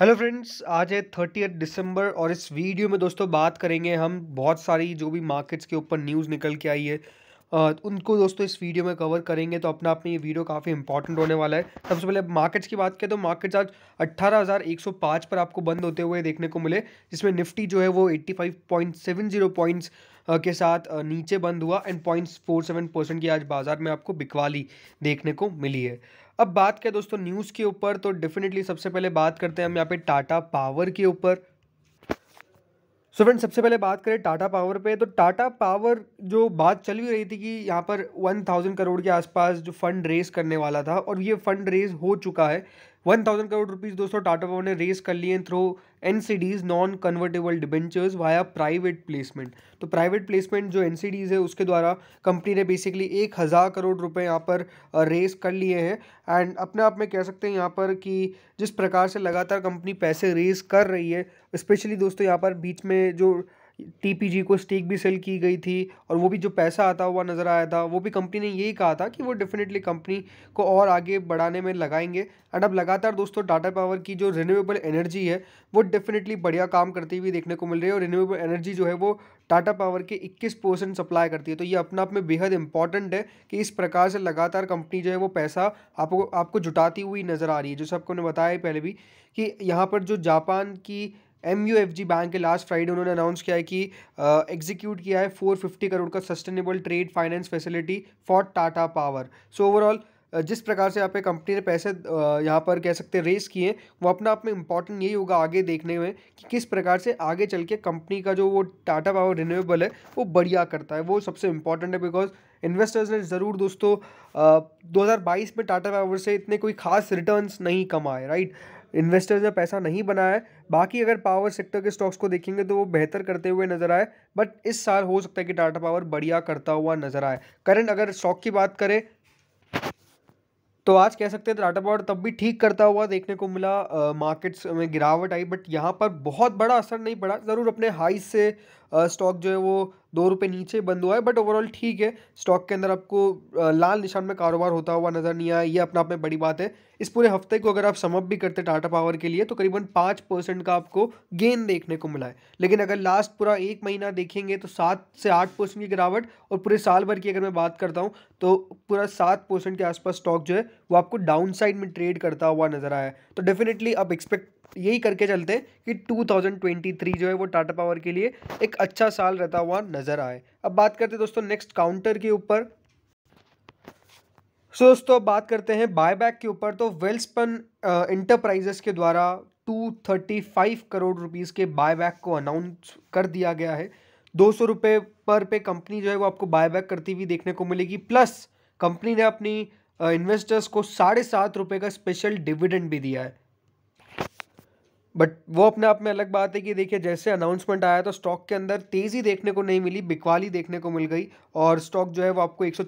hello friends आज है thirty दिसंबर और इस वीडियो में दोस्तों बात करेंगे हम बहुत सारी जो भी मार्केट्स के ऊपर न्यूज़ निकल के आई है उनको दोस्तों इस वीडियो में कवर करेंगे तो अपना अपने ये वीडियो काफ़ी इंपॉर्टेंट होने वाला है सबसे पहले मार्केट्स की बात करें तो मार्केट्स आज 18,105 पर आपको बंद होते हुए देखने को मिले जिसमें निफ्टी जो है वो एट्टी पॉइंट्स के साथ नीचे बंद हुआ and points four seven percent की आज बाजार में आपको बिकवाली देखने को मिली है अब बात करें दोस्तों न्यूज़ के ऊपर तो डेफिनेटली सबसे पहले बात करते हैं हम यहाँ पे टाटा पावर के ऊपर सो फ्रेंड सबसे पहले बात करें टाटा पावर पे तो टाटा पावर जो बात चल भी रही थी कि यहाँ पर वन थाउजेंड करोड़ के आसपास जो फंड रेज करने वाला था और ये फंड रेज हो चुका है वन थाउजेंड करोड़ रुपीज़ दोस्तों टाटा पावर ने रेस कर लिए through N C Ds non convertible debentures via private placement तो प्राइवेट प्लेसमेंट जो एन सी डीज है उसके द्वारा कंपनी ने बेसिकली एक हज़ार करोड़ रुपए यहाँ पर रेस कर लिए हैं एंड अपने आप में कह सकते हैं यहाँ पर कि जिस प्रकार से लगातार कंपनी पैसे रेस कर रही है स्पेशली दोस्तों यहाँ पर बीच में जो टीपीजी को स्टेक भी सेल की गई थी और वो भी जो पैसा आता हुआ नज़र आया था वो भी कंपनी ने यही कहा था कि वो डेफिनेटली कंपनी को और आगे बढ़ाने में लगाएंगे एंड अब लगातार दोस्तों टाटा पावर की जो रिन्यूएबल एनर्जी है वो डेफिनेटली बढ़िया काम करती हुई देखने को मिल रही है और रिन्यूएबल एनर्जी जो है वो टाटा पावर के 21 परसेंट सप्लाई करती है तो ये अपना आप में बेहद इंपॉर्टेंट है कि इस प्रकार से लगातार कंपनी जो है वो पैसा आपको आपको जुटाती हुई नज़र आ रही है जो सबको उन्होंने बताया पहले भी कि यहाँ पर जो जापान की M U F G bank के लास्ट फ्राइडे उन्होंने अनाउंस किया है कि एग्जीक्यूट uh, किया है फोर फिफ्टी करोड़ का sustainable trade finance facility for Tata Power so overall जिस प्रकार से यहाँ पे कंपनी ने पैसे uh, यहाँ पर कह सकते हैं रेस किए वो अपना आप में इम्पॉर्टेंट यही होगा आगे देखने में कि किस प्रकार से आगे चल के कंपनी का जो वो टाटा पावर रिन्यूएबल है वो बढ़िया करता है वो सबसे इम्पॉर्टेंट है बिकॉज इन्वेस्टर्स ने ज़रूर दोस्तों uh, दो हज़ार बाईस में टाटा पावर से इतने कोई खास रिटर्न्स नहीं कमाए राइट इन्वेस्टर्स ने पैसा नहीं बनाया बाकी अगर पावर सेक्टर के स्टॉक्स को देखेंगे तो वो बेहतर करते हुए नजर आए बट इस साल हो सकता है कि टाटा पावर बढ़िया करता हुआ नजर आए करंट अगर स्टॉक की बात करें तो आज कह सकते हैं टाटा पावर तब भी ठीक करता हुआ देखने को मिला मार्केट्स में गिरावट आई बट यहाँ पर बहुत बड़ा असर नहीं पड़ा ज़रूर अपने हाई से स्टॉक जो है वो दो रुपये नीचे बंद हुआ है बट ओवरऑल ठीक है स्टॉक के अंदर आपको लाल निशान में कारोबार होता हुआ नज़र नहीं आया ये अपने आप में बड़ी बात है इस पूरे हफ्ते को अगर आप समअप भी करते टाटा पावर के लिए तो करीबन पाँच परसेंट का आपको गेन देखने को मिला है लेकिन अगर लास्ट पूरा एक महीना देखेंगे तो सात से आठ परसेंट की गिरावट और पूरे साल भर की अगर मैं बात करता हूँ तो पूरा सात परसेंट के आसपास स्टॉक जो है वो आपको डाउन साइड में ट्रेड करता हुआ नज़र आया तो डेफिनेटली आप एक्सपेक्ट यही करके चलते हैं कि 2023 जो है वो टाटा पावर के लिए एक अच्छा साल रहता हुआ नज़र आए अब बात करते हैं दोस्तों नेक्स्ट काउंटर के ऊपर सो so, दोस्तों बात करते हैं बायबैक के ऊपर तो वेल्सपन इंटरप्राइजेस के द्वारा 235 करोड़ रुपीस के बायबैक को अनाउंस कर दिया गया है दो सौ पर पे कंपनी जो है वो आपको बायबैक करती हुई देखने को मिलेगी प्लस कंपनी ने अपनी इन्वेस्टर्स को साढ़े सात रुपये का स्पेशल डिविडेंड भी दिया है बट वो अपने आप में अलग बात है कि देखिए जैसे अनाउंसमेंट आया तो स्टॉक के अंदर तेज़ी देखने को नहीं मिली बिकवाली देखने को मिल गई और स्टॉक जो है वो आपको एक सौ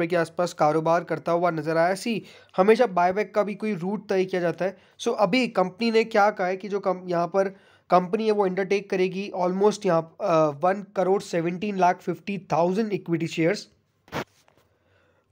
के आसपास कारोबार करता हुआ नज़र आया सी हमेशा बायबैक का भी कोई रूट तय किया जाता है सो so, अभी कंपनी ने क्या कहा है कि जो कम यहाँ पर कंपनी है वो अंडरटेक करेगी ऑलमोस्ट यहाँ one crore seventeen lakh fifty thousand equity shares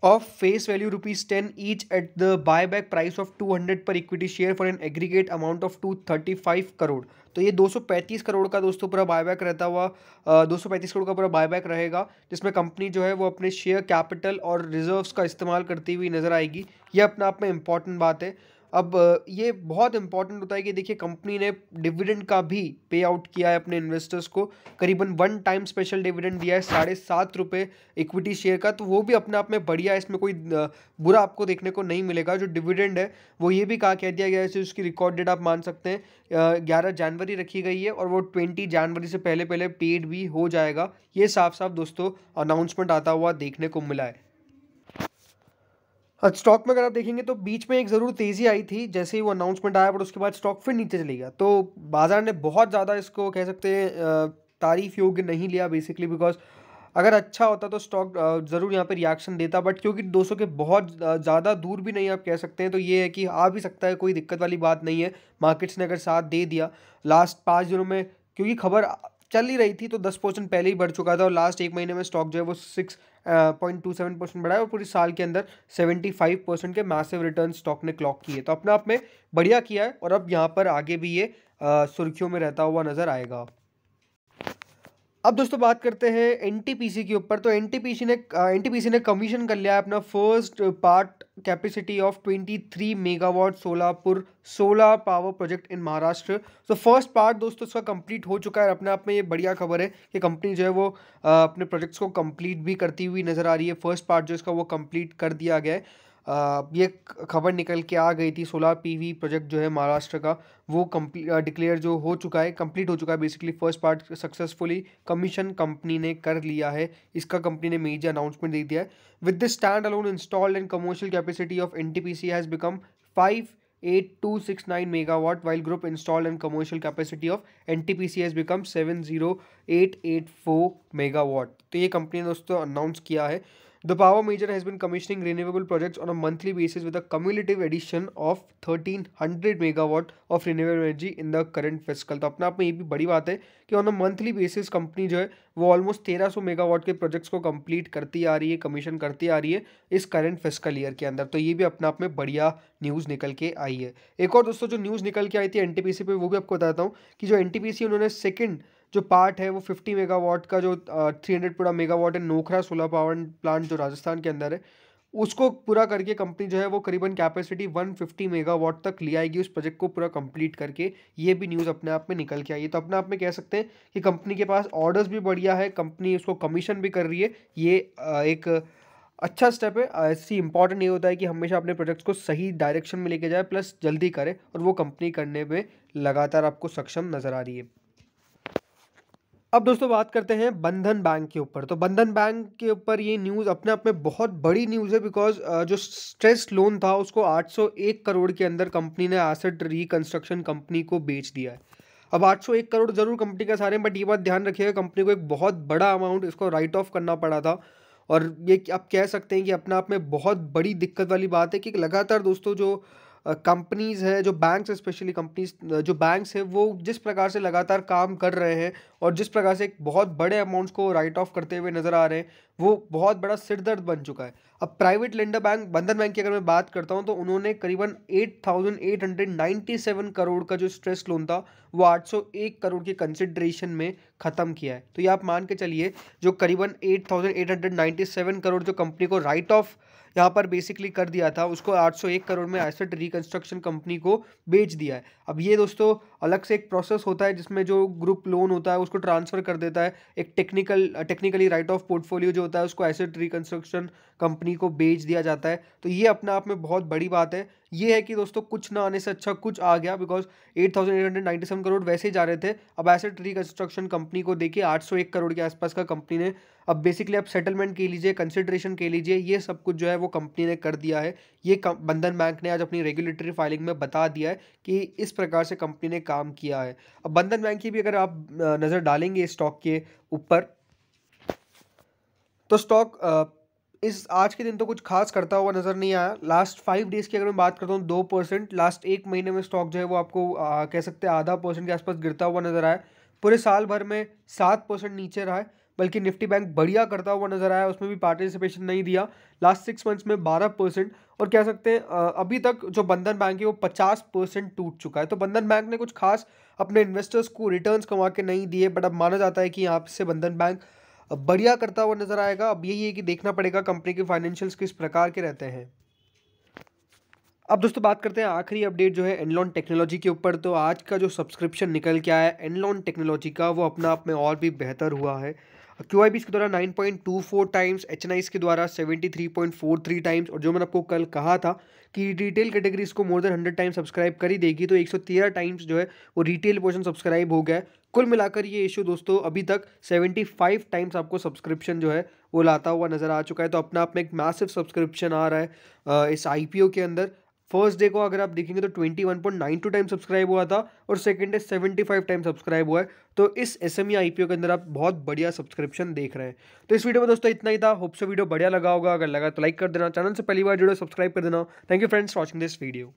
of face value ten each at the buy back price of two hundred per equity share for an aggregate amount of two thirty five crore तो ये दो सौ पैंतीस करोड़ का दोस्तों पूरा buyback रहता हुआ दो सौ पैंतीस करोड़ का पूरा बायबैक रहेगा जिसमें कंपनी जो है वो अपने शेयर कैपिटल और रिजर्व्स का इस्तेमाल करती हुई नज़र आएगी ये अपने आप में इंपॉर्टेंट बात है अब ये बहुत इंपॉर्टेंट होता है कि देखिए कंपनी ने डिविडेंड का भी पे आउट किया है अपने इन्वेस्टर्स को करीबन वन टाइम स्पेशल डिविडेंड दिया है साढ़े सात रुपये इक्विटी शेयर का तो वो भी अपने आप में बढ़िया है इसमें कोई बुरा आपको देखने को नहीं मिलेगा जो डिविडेंड है वो ये भी कहा कह दिया गया है उसकी रिकॉर्ड डेट आप मान सकते हैं ग्यारह जनवरी रखी गई है और वो ट्वेंटी जनवरी से पहले पहले पेड भी हो जाएगा ये साफ साफ दोस्तों अनाउंसमेंट आता हुआ देखने को मिला है स्टॉक हाँ, में अगर आप देखेंगे तो बीच में एक ज़रूर तेज़ी आई थी जैसे ही वो अनाउंसमेंट आया बट उसके बाद स्टॉक फिर नीचे चली गया तो बाज़ार ने बहुत ज़्यादा इसको कह सकते हैं तारीफ योग्य नहीं लिया बेसिकली बिकॉज अगर अच्छा होता तो स्टॉक ज़रूर यहाँ पर रिएक्शन देता बट क्योंकि 200 के बहुत ज़्यादा दूर भी नहीं आप कह सकते हैं तो ये है कि आ भी सकता है कोई दिक्कत वाली बात नहीं है मार्केट्स ने अगर साथ दे दिया लास्ट पाँच दिनों में क्योंकि खबर चल ही रही थी तो दस परसेंट पहले ही बढ़ चुका था और लास्ट एक महीने में स्टॉक जो है वो six point two seven percent बढ़ाया और पूरे साल के अंदर सेवेंटी फाइव परसेंट के मैसिव रिटर्न स्टॉक ने क्लॉक किए तो अपने आप में बढ़िया किया है और अब यहाँ पर आगे भी ये सुर्खियों में रहता हुआ नज़र आएगा अब दोस्तों बात करते हैं एनटीपीसी के ऊपर तो एनटीपीसी ने एनटीपीसी ने कमीशन कर लिया अपना first part capacity of 23 megawatt Solapur solar power project in Maharashtra तो फर्स्ट पार्ट दोस्तों इसका कंप्लीट हो चुका है अपने आप में ये बढ़िया खबर है कि कंपनी जो है वो अपने प्रोजेक्ट्स को कंप्लीट भी करती हुई नज़र आ रही है फर्स्ट पार्ट जो इसका वो कंप्लीट कर दिया गया है ये खबर निकल के आ गई थी सोलर पीवी प्रोजेक्ट जो है महाराष्ट्र का वो कम्प्ली डिक्लेयर जो हो चुका है कंप्लीट हो चुका है basically first part successfully commission company ने कर लिया है इसका कंपनी ने मेजर अनाउंसमेंट दे दिया है with the stand alone installed and commercial capacity of N T P C has become five capacity of N T P C as become seven zero eight eight four megawatt तो ये company ने दोस्तों announce किया है The power major has been commissioning renewable projects on a monthly basis with a cumulative addition of 1300 megawatt of renewable energy in the current physical तो अपने आप में ये भी बड़ी बात है कि on a monthly basis company जो है वो ऑलमोस्ट 1300 मेगावाट के प्रोजेक्ट्स को कंप्लीट करती आ रही है कमीशन करती आ रही है इस करंट फिजिकल ईयर के अंदर तो ये भी अपने आप में बढ़िया न्यूज़ निकल के आई है एक और दोस्तों जो न्यूज़ निकल के आई थी एन पे वो भी आपको बताता हूँ कि जो एन उन्होंने सेकेंड जो पार्ट है वो 50 मेगावाट का जो थ्री हंड्रेड पूरा मेगावाट है नोखरा सोलर पावर प्लांट जो राजस्थान के अंदर है उसको पूरा करके कंपनी जो है वो करीबन कैपेसिटी 150 मेगावाट तक ले आएगी उस प्रोजेक्ट को पूरा कंप्लीट करके ये भी न्यूज़ अपने आप में निकल के आई है तो अपने आप में कह सकते हैं कि कंपनी के पास ऑर्डर्स भी बढ़िया है कंपनी उसको कमीशन भी कर रही है ये एक अच्छा स्टेप है ऐसी इंपॉर्टेंट ये होता है कि हमेशा अपने प्रोजेक्ट्स को सही डायरेक्शन में लेके जाए प्लस जल्दी करे और वो कंपनी करने में लगातार आपको सक्षम नज़र आ रही है अब दोस्तों बात करते हैं बंधन बैंक के ऊपर तो बंधन बैंक के ऊपर ये न्यूज़ अपने आप में बहुत बड़ी न्यूज़ है बिकॉज जो स्ट्रेस लोन था उसको 801 करोड़ के अंदर कंपनी ने एसेट रिकंस्ट्रक्शन कंपनी को बेच दिया है अब 801 करोड़ ज़रूर कंपनी का सारे बट ये बात ध्यान रखिएगा कंपनी को एक बहुत बड़ा अमाउंट इसको राइट ऑफ करना पड़ा था और ये आप कह सकते हैं कि अपने आप में बहुत बड़ी दिक्कत वाली बात है कि लगातार दोस्तों जो कंपनीज़ है जो बैंक्स स्पेशली कंपनीज जो बैंक्स हैं वो जिस प्रकार से लगातार काम कर रहे हैं और जिस प्रकार से एक बहुत बड़े अमाउंट्स को राइट ऑफ करते हुए नज़र आ रहे हैं वो बहुत बड़ा सिरदर्द बन चुका है अब private lender bank Bandhan bank की अगर मैं बात करता हूँ तो उन्होंने करीबन एट करोड़ का जो स्ट्रेस लोन था वो आठ करोड़ की कंसिड्रेशन में ख़त्म किया है तो ये आप मान के चलिए जो करीबन एट करोड़ जो कंपनी को राइट ऑफ यहाँ पर बेसिकली कर दिया था उसको 801 करोड़ में एसेट रिकन्स्ट्रक्शन कंपनी को बेच दिया है अब ये दोस्तों अलग से एक प्रोसेस होता है जिसमें जो ग्रुप लोन होता है उसको ट्रांसफ़र कर देता है एक technical technically write off portfolio जो होता है उसको एसेट रिकन्स्ट्रक्शन कंपनी को बेच दिया जाता है तो ये अपने आप में बहुत बड़ी बात है ये है कि दोस्तों कुछ ना आने से अच्छा कुछ आ गया because eight thousand eight hundred ninety seven crore वैसे ही जा रहे थे अब एसेट रिकन्स्ट्रक्शन कंपनी को देखिए आठ सौ एक करोड़ के आसपास का कंपनी ने अब बेसिकली आप सेटलमेंट के लीजिए कंसिडरेशन के लीजिए ये सब कुछ जो है वो कंपनी ने कर दिया है ये बंधन बैंक ने आज अपनी रेगुलेटरी फाइलिंग में बता दिया है कि इस प्रकार से कंपनी ने काम किया है अब बंधन बैंक की भी अगर आप नज़र डालेंगे स्टॉक के ऊपर तो स्टॉक इस आज के दिन तो कुछ खास करता हुआ नज़र नहीं आया लास्ट फाइव डेज़ की अगर मैं बात करता हूँ दो परसेंट लास्ट एक महीने में स्टॉक जो है वो आपको आ, कह सकते हैं आधा परसेंट के आसपास गिरता हुआ नज़र आया पूरे साल भर में सात परसेंट नीचे रहा है बल्कि निफ्टी बैंक बढ़िया करता हुआ नजर आया उसमें भी पार्टिसिपेशन नहीं दिया लास्ट सिक्स मंथ्स में बारह परसेंट और कह सकते हैं अभी तक जो बंधन बैंक है वो पचास परसेंट टूट चुका है तो बंधन बैंक ने कुछ खास अपने इन्वेस्टर्स को रिटर्न्स कमा के नहीं दिए बट अब माना जाता है कि यहाँ से बंधन बैंक बढ़िया करता हुआ नजर आएगा अब यही है कि देखना पड़ेगा कंपनी के फाइनेंशियल्स किस प्रकार के रहते हैं अब दोस्तों बात करते हैं आखिरी अपडेट जो है एनलॉन टेक्नोलॉजी के ऊपर तो आज का जो सब्सक्रिप्शन निकल के आया है एनलॉन टेक्नोलॉजी का वो अपना आप में और भी बेहतर हुआ है क्यू आई के द्वारा 9.24 टाइम्स एच एन के द्वारा 73.43 टाइम्स और जो मैंने आपको कल कहा था कि रिटेल कैटेगरी इसको मोर देन 100 टाइम्स सब्सक्राइब कर ही देगी तो 113 टाइम्स जो है वो रिटेल पोर्शन सब्सक्राइब हो गया है कुल मिलाकर ये इशू दोस्तों अभी तक 75 टाइम्स आपको सब्सक्रिप्शन जो है वो लाता हुआ नज़र आ चुका है तो अपना आप में एक मैसिव सब्सक्रिप्शन आ रहा है इस आईपीओ के अंदर फर्स्ट डे को अगर आप देखेंगे तो twenty one point nine two time subscribe हुआ था और second day seventy five time subscribe हुआ है तो इस एस एम e के अंदर आप बहुत बढ़िया सब्सक्रिप्शन देख रहे हैं तो इस वीडियो में दोस्तों इतना ही था होप से वीडियो बढ़िया लगा होगा अगर लगा तो लाइक कर देना चैनल से पहली बार जुड़े सब्सक्राइब कर देना thank you friends watching this video